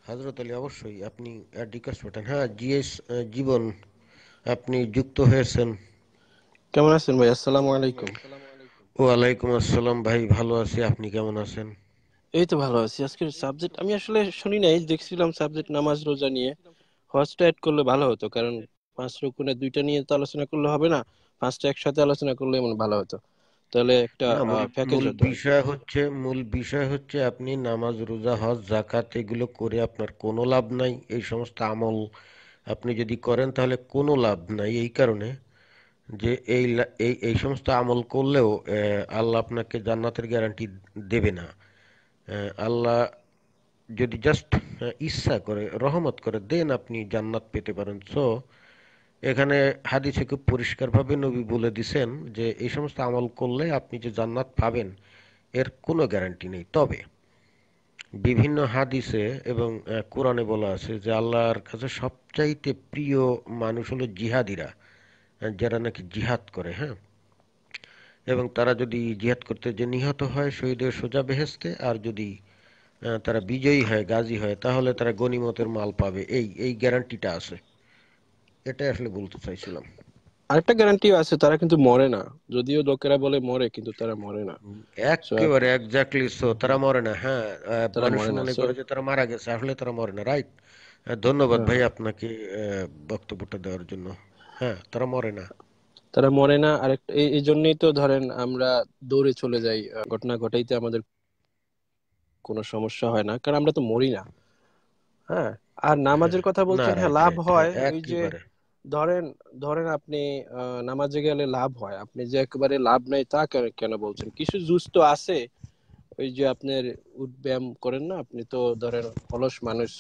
Speaker 1: হাজরত আলী অবশ্যই আপনি অ্যাড রিকোয়েস্ট পাঠান হ্যাঁ জিএস জীবন আপনি যুক্ত হয়েছেন কেমন আছেন ভাই
Speaker 3: আসসালামু আলাইকুম ওয়ালাইকুম আসসালাম ভাই ভালো আছি আপনি কেমন আছেন এই তো ভালো আছি আজকের সাবজেক্ট আমি আসলে শুনি নাই দেখছিলাম সাবজেক্ট নামাজ রোজা নিয়ে হজটা অ্যাড করলে ভালো হতো কারণ পাঁচ রকুনে দুইটা নিয়ে তো আলোচনা করলে হবে না পাঁচটা একসাথে আলোচনা করলে মনে ভালো হতো তাহলে একটা প্যাকেজ হতো
Speaker 1: বিষয় হচ্ছে মূল বিষয় হচ্ছে আপনি নামাজ রোজা হজ যাকাত এগুলো করে আপনার কোনো লাভ নাই এই সমস্ত আমল আপনি যদি করেন তাহলে কোনো লাভ নাই এই কারণে যে এই এই এই সমস্ত আমল করলেও আল্লাহ আপনাকে জান্নাতের গ্যারান্টি দেবে না আল্লাহ যদি জাস্ট ইচ্ছা করে রহমত করে দেন আপনি জান্নাত পেতে পারেন সো এখানে হাদিসে খুব পরিষ্কারভাবে নবী বলে দিছেন যে এই সমস্ত আমল করলে আপনি যে জান্নাত পাবেন এর কোনো গ্যারান্টি নেই তবে বিভিন্ন হাদিসে এবং কোরআনে বলা আছে যে আল্লাহর কাছে সবচাইতে প্রিয় মানুষ হলো জিহাদিরা যারা নাকি জিহাদ করে হ্যাঁ এবং তারা যদি জিহাদ করতে যে নিহত হয় শহীদের সোজা বেহেস্তে আর যদি তারা বিজয়ী হয় গাজী হয় তাহলে তারা গনিমতের মাল পাবে এই এই গ্যারান্টিটা
Speaker 3: আছে এটাই আসলে বলতে চাইছিলাম আরেকটা গ্যারান্টি আছে তারা কিন্তু মরে না যদিও লোকেরা বলে মরে কিন্তু তারা মরে না একেবারে এক্স্যাক্টলি সো তারা মরে না হ্যাঁ
Speaker 1: মানুষ মনে করে যে
Speaker 3: তারা মারা গেছে আসলে তারা মরে না রাইট
Speaker 1: ধন্যবাদ হ্যাঁ। ভাই আপনাকে
Speaker 3: বক্তব্যটা দেওয়ার জন্য হ্যাঁ তারা মরে না তারা মরে না আর এই জন্যই তো ধরেন আমরা দৌড়ে চলে যাই ঘটনা ঘটাইতে আমাদের কোনো সমস্যা হয় না কারণ আমরা তো মরি না হ্যাঁ আর নামাজের হ্যাঁ। কথা বলছেন হ্যাঁ লাভ হয় ওই যে ধরেন ধরেন আপনি নামাজে গেলে লাভ হয় আপনি যে একেবারে লাভ নেই তা কেন বলছেন কিছু জুস তো আছে ওই যে আপনার ব্যায়াম করেন না আপনি তো ধরেন অলস মানুষ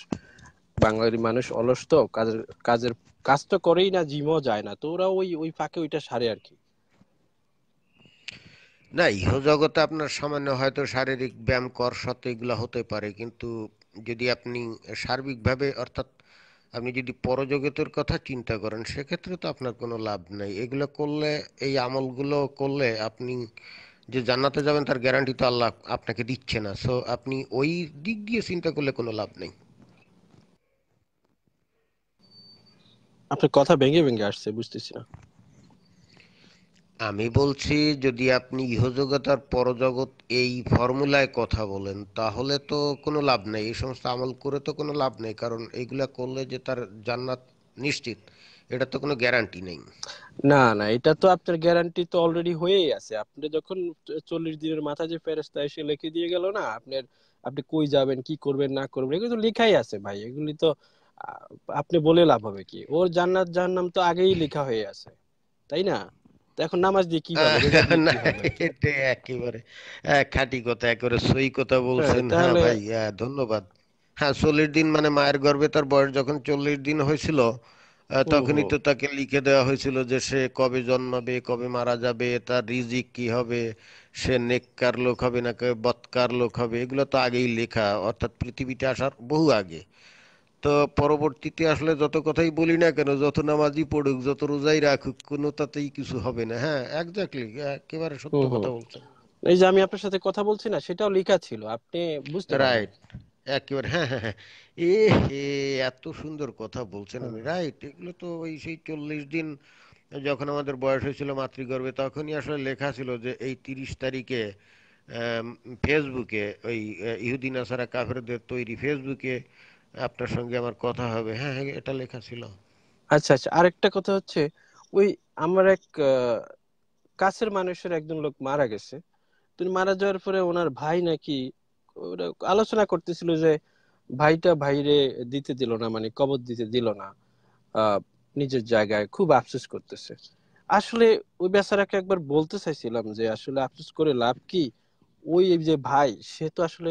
Speaker 3: বাঙালি মানুষ অলস তো কাজের কাজের কাজ তো করেই না জিমও যায় না তো ওরা ওই ওই ফাঁকে ওইটা সারে আর কি
Speaker 1: না ইহ জগতে আপনার সামান্য হয়তো শারীরিক ব্যায়াম কর সত্ত্বে এগুলো হতে পারে কিন্তু যদি আপনি সার্বিকভাবে অর্থাৎ আপনি যদি পরজগতের কথা চিন্তা করেন সেক্ষেত্রে তো আপনার কোনো লাভ নেই এগুলো করলে এই আমলগুলো করলে আপনি যে জান্নাতে যাবেন তার গ্যারান্টি তো আল্লাহ আপনাকে দিচ্ছে না সো আপনি ওই দিক দিয়ে চিন্তা করলে কোনো লাভ নেই আপনার কথা ভেঙে ভেঙে আসছে বুঝতেছি না আমি বলছি যদি আপনি ইহজগত আর পরজগৎ এই ফর্মুলায় কথা বলেন তাহলে তো কোনো লাভ নেই এই সমস্ত আমল করে তো কোনো লাভ নেই কারণ এইগুলা করলে যে তার জান্নাত
Speaker 3: নিশ্চিত এটা তো কোনো গ্যারান্টি নেই না না এটা তো আপনার গ্যারান্টি তো অলরেডি হয়েই আছে আপনি যখন চল্লিশ দিনের মাথা যে ফেরেস্তা এসে লিখে দিয়ে গেল না আপনার আপনি কই যাবেন কি করবেন না করবেন এগুলো তো লেখাই আছে ভাই এগুলি তো আপনি বলে লাভ হবে কি ওর জান্নাত জাহান্নাম তো আগেই লেখা হয়ে আছে তাই না এখন নামাজ দিয়ে কি হবে একেবারে খাঁটি কথা একেবারে সই কথা হ্যাঁ, বলছেন
Speaker 1: হ্যাঁ ভাই ধন্যবাদ হ্যাঁ চল্লিশ দিন মানে মায়ের গর্ভে তার বয়স যখন চল্লিশ দিন হয়েছিল তখনই তো তাকে লিখে দেওয়া হয়েছিল যে সে কবে জন্মাবে কবে মারা যাবে তার রিজিক কি হবে সে নেককার লোক হবে না বৎকার লোক হবে এগুলো তো আগেই লেখা অর্থাৎ পৃথিবীতে আসার বহু আগে তো পরবর্তীতে আসলে যত কথাই বলি না কেন যত নামাজই পড়ুক যত রোজাই রাখুক কোনো তাতেই কিছু হবে না হ্যাঁ এক্স্যাক্টলি
Speaker 3: একেবারে সত্য কথা বলছেন এই যে আমি আপনার সাথে কথা বলছি না সেটাও লেখা ছিল আপনি বুঝতে রাইট একেবারে হ্যাঁ হ্যাঁ হ্যাঁ এ এত সুন্দর কথা বলছেন আমি
Speaker 1: রাইট এগুলো তো ওই সেই চল্লিশ দিন যখন আমাদের বয়স হয়েছিল মাতৃগর্ভে তখনই আসলে লেখা ছিল যে এই তিরিশ তারিখে ফেসবুকে ওই ইহুদিন আসারা কাফেরদের তৈরি ফেসবুকে আপনার সঙ্গে আমার কথা হবে হ্যাঁ হ্যাঁ এটা লেখা ছিল
Speaker 3: আচ্ছা আচ্ছা আরেকটা কথা হচ্ছে ওই আমার এক কাছের মানুষের একজন লোক মারা গেছে তিনি মারা যাওয়ার পরে ওনার ভাই নাকি আলোচনা করতেছিল যে ভাইটা ভাইরে দিতে দিল না মানে কবর দিতে দিল না নিজের জায়গায় খুব আফসোস করতেছে আসলে ওই বেচারাকে একবার বলতে চাইছিলাম যে আসলে আফসোস করে লাভ কি ওই যে ভাই সে তো আসলে